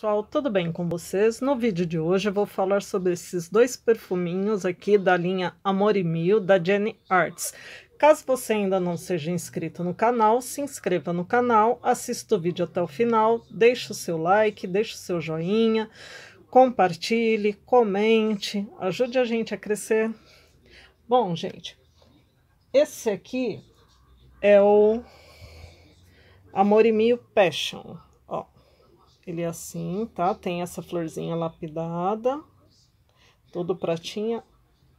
pessoal, tudo bem com vocês? No vídeo de hoje eu vou falar sobre esses dois perfuminhos aqui da linha Amor e Mil da Jenny Arts. Caso você ainda não seja inscrito no canal, se inscreva no canal, assista o vídeo até o final, deixe o seu like, deixe o seu joinha, compartilhe, comente, ajude a gente a crescer. Bom, gente, esse aqui é o Amor e Mil Passion ele é assim, tá? Tem essa florzinha lapidada, todo pratinha.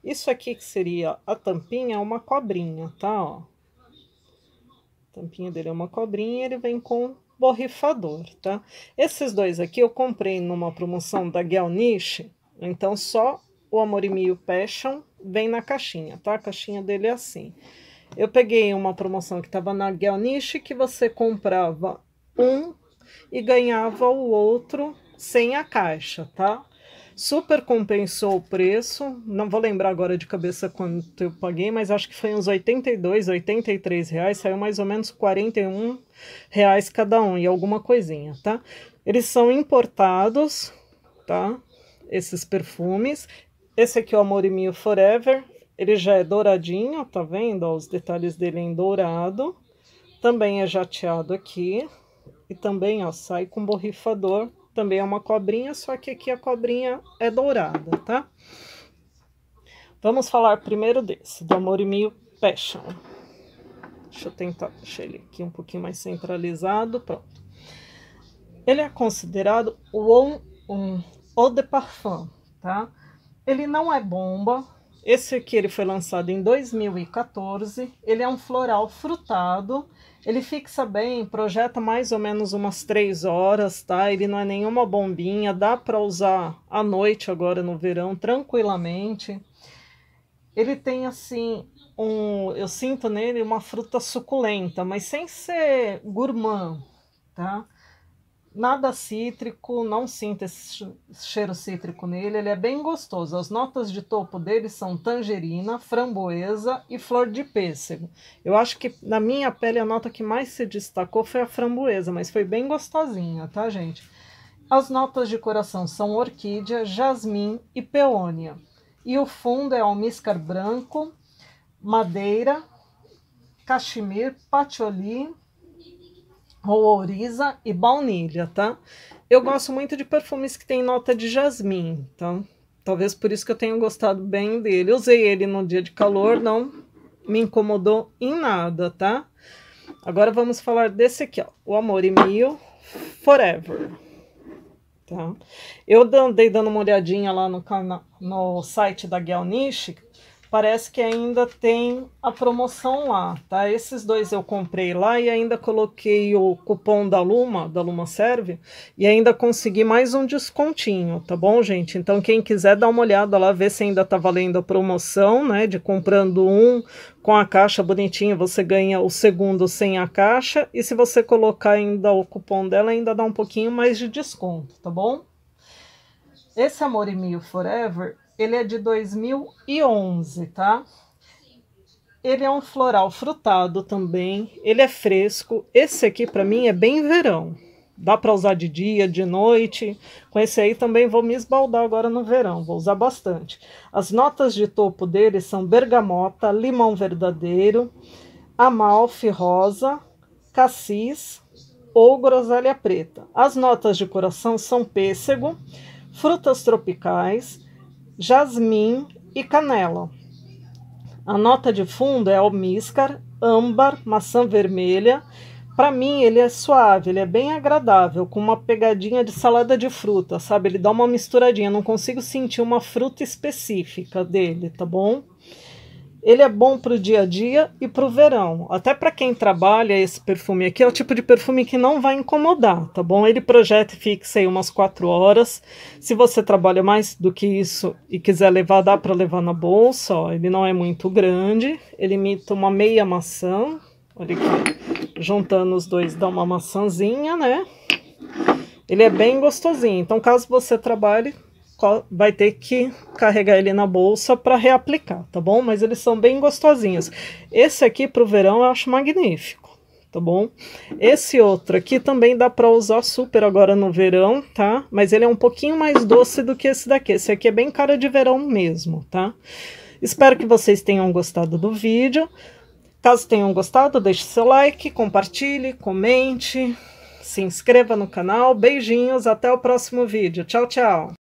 Isso aqui que seria a tampinha é uma cobrinha, tá? Ó. A tampinha dele é uma cobrinha ele vem com borrifador, tá? Esses dois aqui eu comprei numa promoção da Gelnish, então só o amorimio e Passion vem na caixinha, tá? A caixinha dele é assim. Eu peguei uma promoção que tava na Gelnish que você comprava um e ganhava o outro sem a caixa, tá? Super compensou o preço, não vou lembrar agora de cabeça quanto eu paguei, mas acho que foi uns 82, 83 reais, saiu mais ou menos 41 reais cada um e alguma coisinha, tá? Eles são importados, tá? Esses perfumes. Esse aqui é o Amor Mio Forever, ele já é douradinho, tá vendo? os detalhes dele em dourado. Também é jateado aqui, e também, ó, sai com borrifador. Também é uma cobrinha, só que aqui a cobrinha é dourada, tá? Vamos falar primeiro desse, do Amor e Mil Passion. Deixa eu tentar deixar ele aqui um pouquinho mais centralizado, pronto. Ele é considerado o um, eau de parfum, tá? Ele não é bomba. Esse aqui ele foi lançado em 2014. Ele é um floral frutado ele fixa bem, projeta mais ou menos umas três horas, tá? Ele não é nenhuma bombinha, dá para usar à noite agora no verão tranquilamente. Ele tem assim um, eu sinto nele uma fruta suculenta, mas sem ser gourmand, tá? nada cítrico, não sinta esse cheiro cítrico nele, ele é bem gostoso. As notas de topo dele são tangerina, framboesa e flor de pêssego. Eu acho que na minha pele a nota que mais se destacou foi a framboesa, mas foi bem gostosinha, tá, gente? As notas de coração são orquídea, jasmim e peônia. E o fundo é almíscar branco, madeira, cachimir, patchouli, Ouriza e baunilha, tá? Eu gosto muito de perfumes que tem nota de jasmim, tá? Talvez por isso que eu tenha gostado bem dele. Usei ele no dia de calor, não me incomodou em nada, tá? Agora vamos falar desse aqui, ó. O Amor e Mil Forever. Tá? Eu andei dando uma olhadinha lá no, no site da Gelnish, parece que ainda tem a promoção lá, tá? Esses dois eu comprei lá e ainda coloquei o cupom da Luma, da Luma Serve, e ainda consegui mais um descontinho, tá bom, gente? Então quem quiser dar uma olhada lá, ver se ainda tá valendo a promoção, né, de comprando um com a caixa bonitinha, você ganha o segundo sem a caixa, e se você colocar ainda o cupom dela, ainda dá um pouquinho mais de desconto, tá bom? Esse Amor e mil Forever ele é de 2011, tá? Ele é um floral frutado também. Ele é fresco. Esse aqui para mim é bem verão. Dá para usar de dia, de noite. Com esse aí também vou me esbaldar agora no verão, vou usar bastante. As notas de topo dele são bergamota, limão verdadeiro, amalfi rosa, cassis ou groselha preta. As notas de coração são pêssego, frutas tropicais, jasmim e canela. A nota de fundo é almíscar, âmbar, maçã vermelha. Para mim, ele é suave, ele é bem agradável, com uma pegadinha de salada de fruta, sabe? Ele dá uma misturadinha, não consigo sentir uma fruta específica dele, tá bom? Ele é bom para o dia a dia e para o verão. Até para quem trabalha esse perfume aqui, é o tipo de perfume que não vai incomodar, tá bom? Ele projeta e fixa aí umas quatro horas. Se você trabalha mais do que isso e quiser levar, dá para levar na bolsa, ó. Ele não é muito grande, ele imita uma meia maçã. Olha aqui, juntando os dois dá uma maçãzinha, né? Ele é bem gostosinho, então caso você trabalhe, vai ter que carregar ele na bolsa para reaplicar, tá bom? Mas eles são bem gostosinhos. Esse aqui para o verão eu acho magnífico, tá bom? Esse outro aqui também dá para usar super agora no verão, tá? Mas ele é um pouquinho mais doce do que esse daqui. Esse aqui é bem cara de verão mesmo, tá? Espero que vocês tenham gostado do vídeo. Caso tenham gostado, deixe seu like, compartilhe, comente, se inscreva no canal. Beijinhos, até o próximo vídeo. Tchau, tchau!